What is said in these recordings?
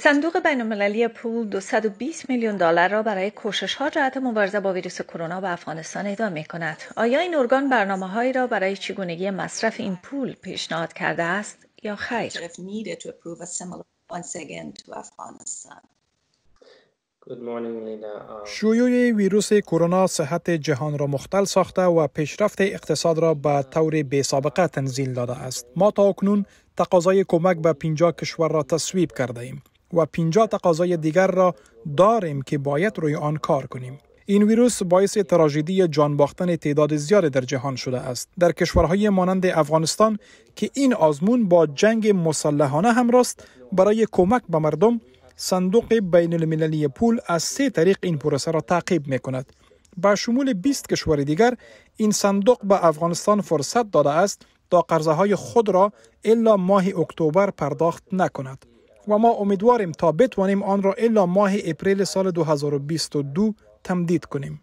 صندوق بین المللی پول 220 میلیون دلار را برای کوشش ها جهت مبارزه با ویروس کرونا به افغانستان ادامه می کند. آیا این ارگان برنامه هایی را برای چگونگی مصرف این پول پیشنهاد کرده است یا خیر؟ um, شیوع ویروس کرونا صحت جهان را مختل ساخته و پیشرفت اقتصاد را به طور بی سابقه تنزیل داده است. ما تا اکنون تقاضای کمک به 50 کشور را تصویب کرده ایم و 50 تقاضای دیگر را داریم که باید روی آن کار کنیم. این ویروس باعث تراژدی جان باختن تعداد زیاد در جهان شده است در کشورهای مانند افغانستان که این آزمون با جنگ مسلحانه هم راست برای کمک به مردم صندوق بین المللی پول از سه طریق این پروسه را تعقیب می کند. به شمول 20 کشور دیگر این صندوق به افغانستان فرصت داده است تا قرضه های خود را الا ماه اکتبر پرداخت نکند و ما امیدواریم تا بتوانیم آن را الا ماه اپریل سال 2022 تمدید کنیم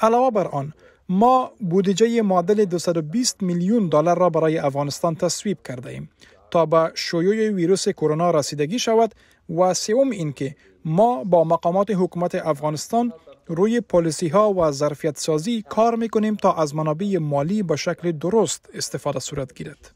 علاوه بر آن ما بودجه معادل 220 میلیون دلار را برای افغانستان تصویب کرده ایم تا به شیوع ویروس کرونا رسیدگی شود و سوم اینکه ما با مقامات حکومت افغانستان روی پالیسی ها و ظرفیت سازی کار می کنیم تا از منابع مالی به شکل درست استفاده صورت گیرد.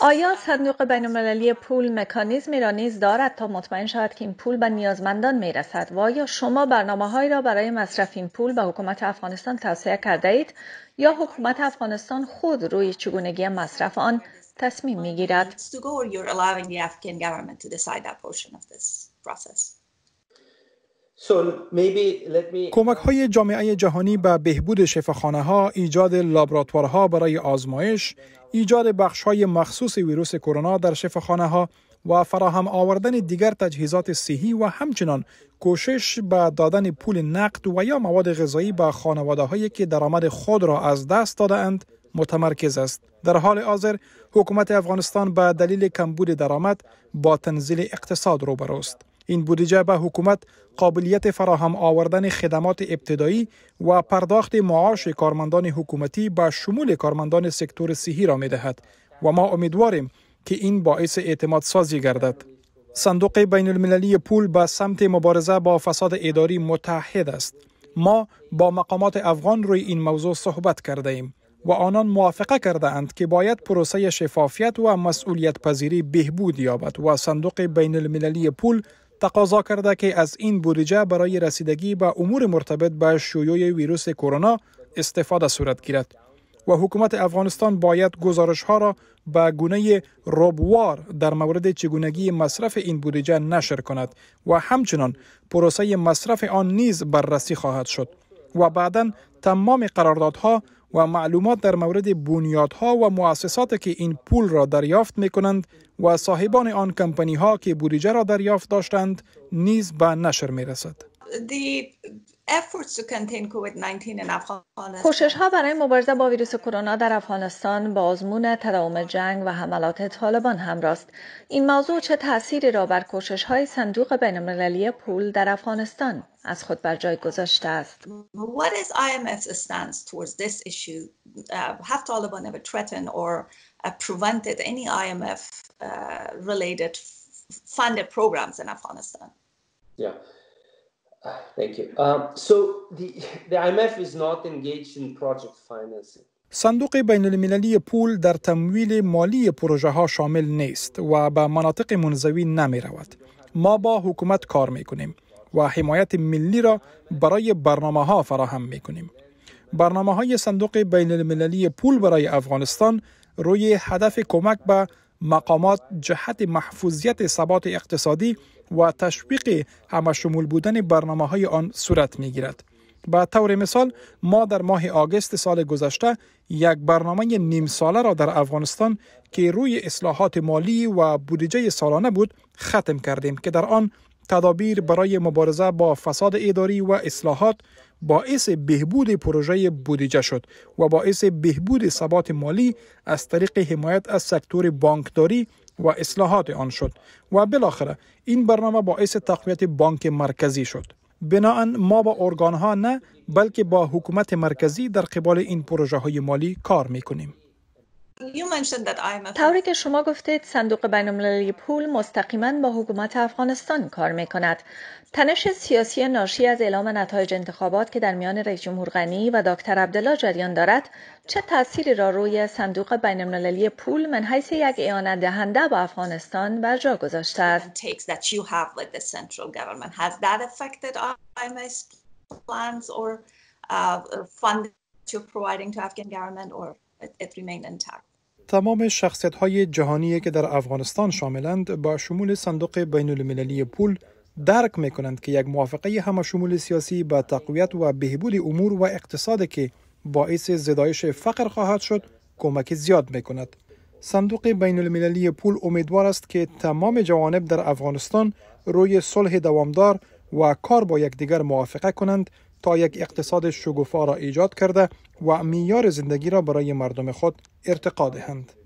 آیا صندوق بین المللی پول مکانیزمی را نیز دارد تا مطمئن شود که این پول به نیازمندان می رسد و آیا شما برنامه هایی را برای مصرف این پول به حکومت افغانستان توصیه کرده اید یا حکومت افغانستان خود روی چگونگی مصرف آن تصمیم می گیرد؟ کمک های جامعه جهانی به بهبود شفاخانه ها، ایجاد لابراتوارها برای آزمایش، ایجاد بخش های مخصوص ویروس کرونا در شفاخانه ها و فراهم آوردن دیگر تجهیزات صحی و همچنان کوشش به دادن پول نقد و یا مواد غذایی به خانواده هایی که درآمد خود را از دست دادند متمرکز است. در حال حاضر حکومت افغانستان به دلیل کمبود درآمد با تنزیل اقتصاد روبروست این بودجه به حکومت قابلیت فراهم آوردن خدمات ابتدایی و پرداخت معاش کارمندان حکومتی با شمول کارمندان سکتور صحی را دهد و ما امیدواریم که این باعث اعتماد سازی گردد. صندوق بین المللی پول به سمت مبارزه با فساد اداری متحد است. ما با مقامات افغان روی این موضوع صحبت کرده ایم و آنان موافقه کرده اند که باید پروسه شفافیت و مسئولیت پذیری بهبود یابد و صندوق بین المللی پول تقاضا کرده که از این بودجه برای رسیدگی به امور مرتبط به شیوع ویروس کرونا استفاده صورت گیرد و حکومت افغانستان باید گزارش ها را به گونه روبوار در مورد چگونگی مصرف این بودجه نشر کند و همچنان پروسه مصرف آن نیز بررسی خواهد شد و بعدا تمام قراردادها و معلومات در مورد بنیادها و مؤسساتی که این پول را دریافت می کنند و صاحبان آن کمپنی ها که بودجه را دریافت داشتند نیز به نشر می رسد. کوشش ها برای مبارزه با ویروس کرونا در افغانستان با آزمون تداوم جنگ و حملات طالبان همراست. این موضوع چه تأثیری را بر کوشش های صندوق بین المللی پول در افغانستان از خود بر جای گذاشته است. What is IMF's stance towards this issue? Uh, have Taliban ever threatened or prevented any IMF uh, related funded programs in Afghanistan? Yeah. Thank you. Um, so the, the IMF is not engaged in project financing. صندوق بین المللی پول در تمویل مالی پروژه ها شامل نیست و به مناطق منزوی نمی رود. ما با حکومت کار می کنیم و حمایت ملی را برای برنامه ها فراهم می کنیم. برنامه های صندوق بین المللی پول برای افغانستان روی هدف کمک به مقامات جهت محفوظیت ثبات اقتصادی و تشویق همشمول بودن برنامه های آن صورت می گیرد. به طور مثال ما در ماه آگست سال گذشته یک برنامه نیم ساله را در افغانستان که روی اصلاحات مالی و بودجه سالانه بود ختم کردیم که در آن تدابیر برای مبارزه با فساد اداری و اصلاحات باعث بهبود پروژه بودجه شد و باعث بهبود ثبات مالی از طریق حمایت از سکتور بانکداری و اصلاحات آن شد و بالاخره این برنامه باعث تقویت بانک مرکزی شد بناا ما با ها نه بلکه با حکومت مرکزی در قبال این پروژه های مالی کار می کنیم طوری که شما گفتید صندوق بینالمللی پول مستقیما با حکومت افغانستان کار می کند. تنش سیاسی ناشی از اعلام نتایج انتخابات که در میان رئیس جمهور غنی و دکتر عبدالله جریان دارد چه تأثیری را روی صندوق بینالمللی پول من حیث یک اعانت دهنده با افغانستان بر جا گذاشته است تمام شخصیت های جهانی که در افغانستان شاملند با شمول صندوق بین المللی پول درک می کنند که یک موافقه همشمول سیاسی به تقویت و بهبود امور و اقتصاد که باعث زدایش فقر خواهد شد کمک زیاد می کند. صندوق بین المللی پول امیدوار است که تمام جوانب در افغانستان روی صلح دوامدار و کار با یکدیگر موافقه کنند تا یک اقتصاد شگوفا را ایجاد کرده و میار زندگی را برای مردم خود ارتقا دهند.